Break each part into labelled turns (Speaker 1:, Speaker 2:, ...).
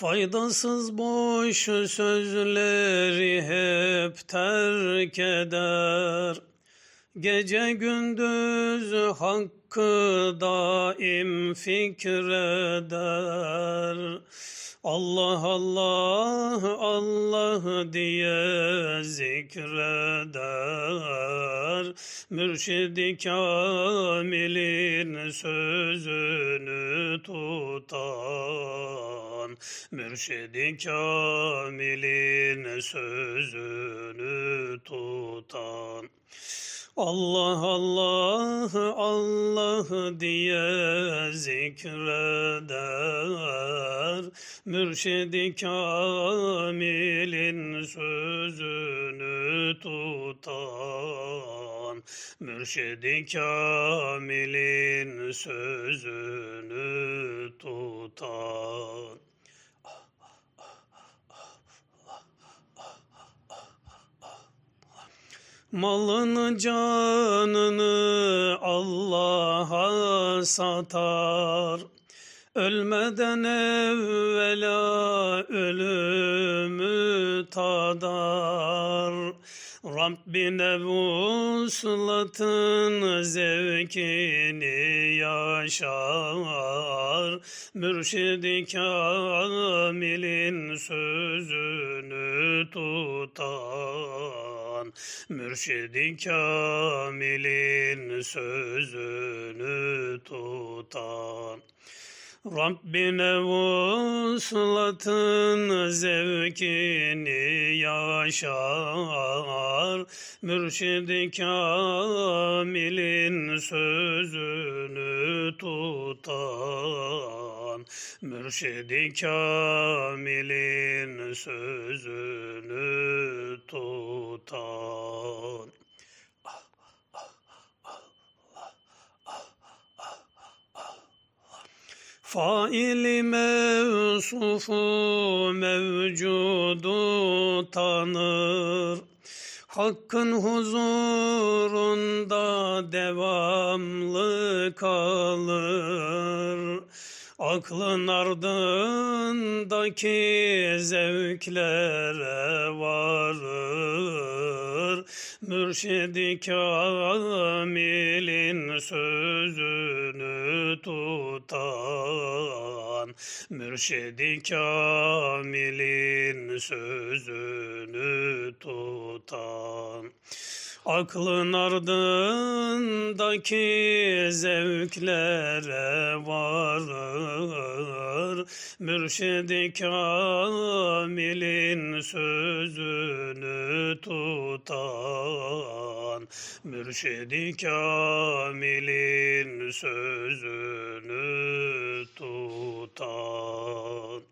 Speaker 1: Faydasız boş sözleri hep terk eder. Gece gündüz hakkı daim fikreder. Allah Allah Allah diye zikreder. Mürşidi Kamil'in sözünü tutar. Mürşidin kamilin sözünü tutan. Allah Allah Allah diye zikreder Mürşidi Kamil'in sözünü tutan Mürşidi Kamil'in sözünü tutan Malını canını Allah'a satar. Ölmeden evvela ölümü tadar. Rabbine vuslatın zevkini yaşar. Mürşidi kamilin sözünü tutar. Mürşidin kamilin sözünü tutan. Rabbine vuslatın zevkini yaşar, Mürşid-i Kamil'in sözünü tutar. Mürşidi Kamil'in sözünü tutan. Faili mevsufu mevcudu tanır. Hakkın huzurunda devamlı kalır. Aklın ardındaki zevklere varır. Mürşidi Kamil'in sözünü tutan. Mürşidi Kamil'in sözünü tutan. Aklın ardındaki zevklere varır. Mürşid-i Kamil'in sözünü tutan. Mürşid-i Kamil'in sözünü tutan.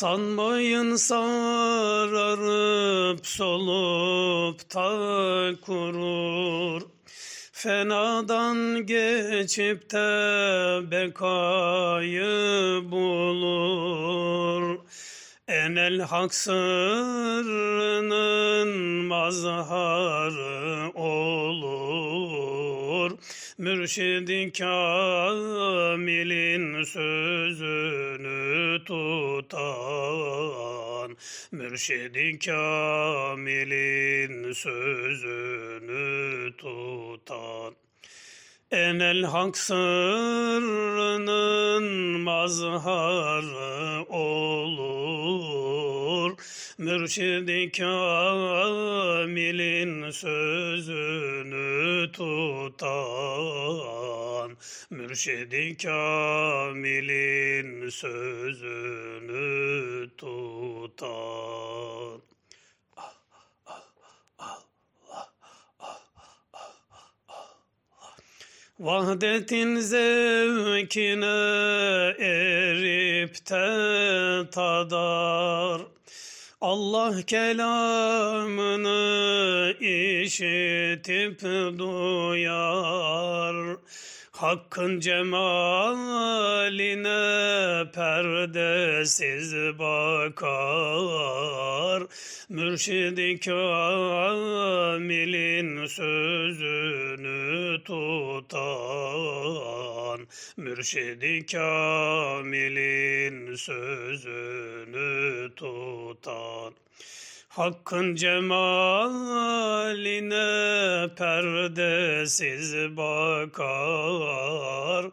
Speaker 1: Sanmayın sararıp solup ta kurur. Fenadan geçip de bekayı bulur. Enel hak sırrının mazharı olur. Mürşidin kamilin sözünü tutan Mürşidin kamilin sözünü tutan Enel hak sırrının mazharı olur ol Mürşidi Kamil'in sözünü tutan Mürşidi Kamil'in sözünü tutan Vahdetin zevkine erip de tadar. Allah kelamını işitip duyar. Hakkın cemaline perdesiz bakar. Mürşidi kamilin sözünü tutan Mürşidi Kamil'in sözünü tutan Hakkın cemaline perdesiz bakar.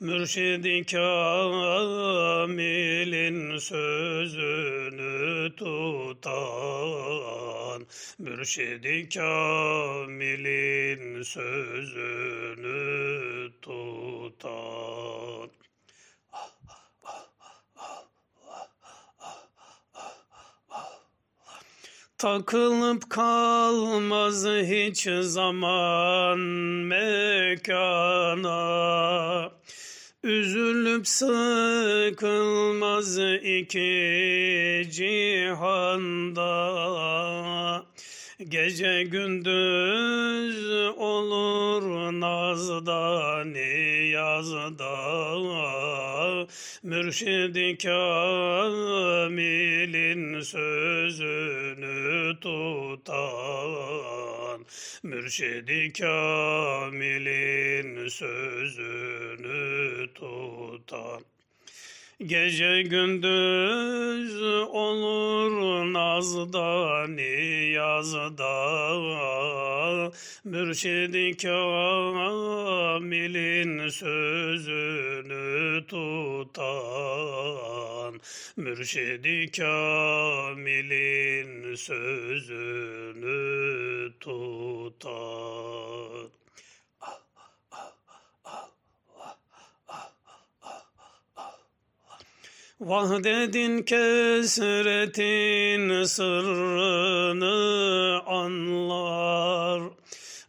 Speaker 1: Mürşidi kamilin sözünü tutan. Mürşidi kamilin sözünü tutan. Takılıp kalmaz hiç zaman mekana Üzülüp sıkılmaz iki cihanda Gece gündüz olur nazda niyazda Mürşid-i Kamil'in sözünü tutan Mürşid-i Kamil'in sözünü tutan Gece gündüz olur yazda niyazda Mürşid-i Kamil'in sözünü tutan mürşid Kamil'in sözünü tutan Vahdedin kesretin sırrını anlar.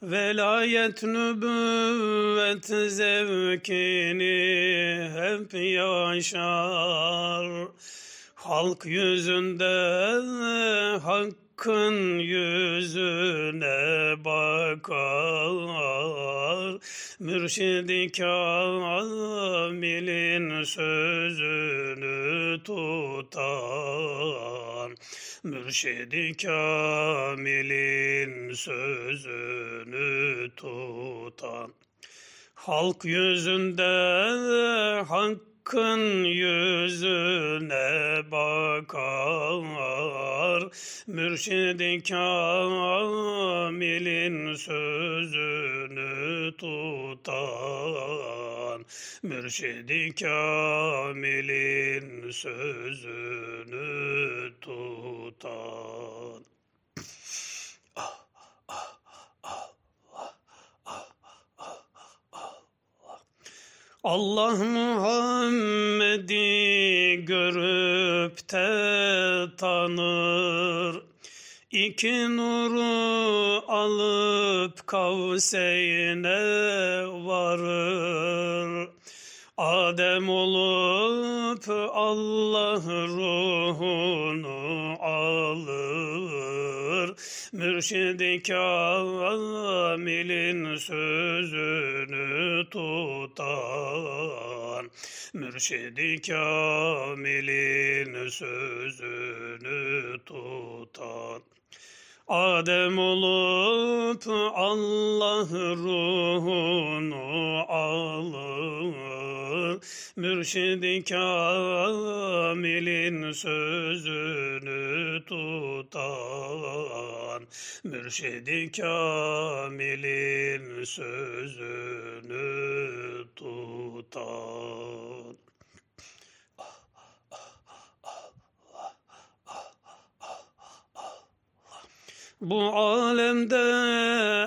Speaker 1: Velayet nübüvvet zevkini hep yaşar. Halk yüzünde hak Hakkın yüzüne bakar, mürşidi kamilin sözünü tutar. Mürşidi kamilin sözünü tutan, Halk yüzünde hakkın yüzüne bakar, Mürşid-i Kamil'in sözünü tutan Mürşid-i Kamil'in sözünü tutan Allah Muhammed'i görüp kalpte tanır. İki nuru alıp kavseyine varır. Adem olup Allah ruhunu alır. Mürşid-i Kamil'in sözünü tutar. Mürşidi Kamil'in sözünü tutan Adem olup Allah ruhunu Mürşidi kamilin sözünü tutan, mürşidi kamilin sözünü tutan. Bu alemde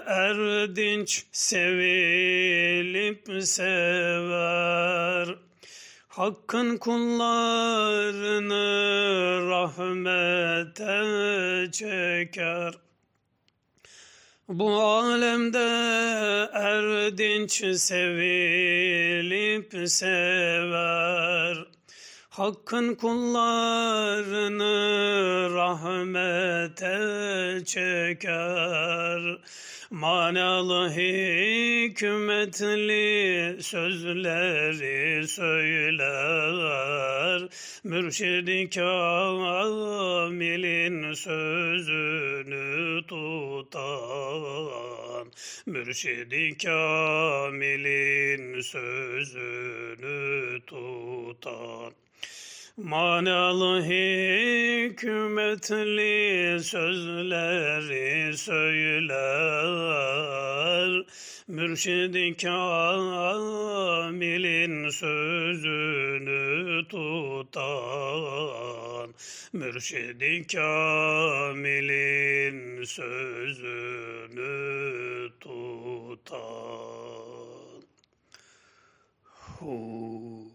Speaker 1: erdinç sevilip sever Hakkın kullarını rahmete çeker. Bu alemde erdinç sevilip sever. Hakkın kullarını rahmete çeker. Manalı hikmetli sözleri söyler. Mürşidi kamilin sözünü tutan. Mürşidi kamilin sözünü tutan. Manalı hikmetli sözleri söyler. Mürşid-i Kamil'in sözünü tutan. Mürşid-i Kamil'in sözünü tutan. Hu.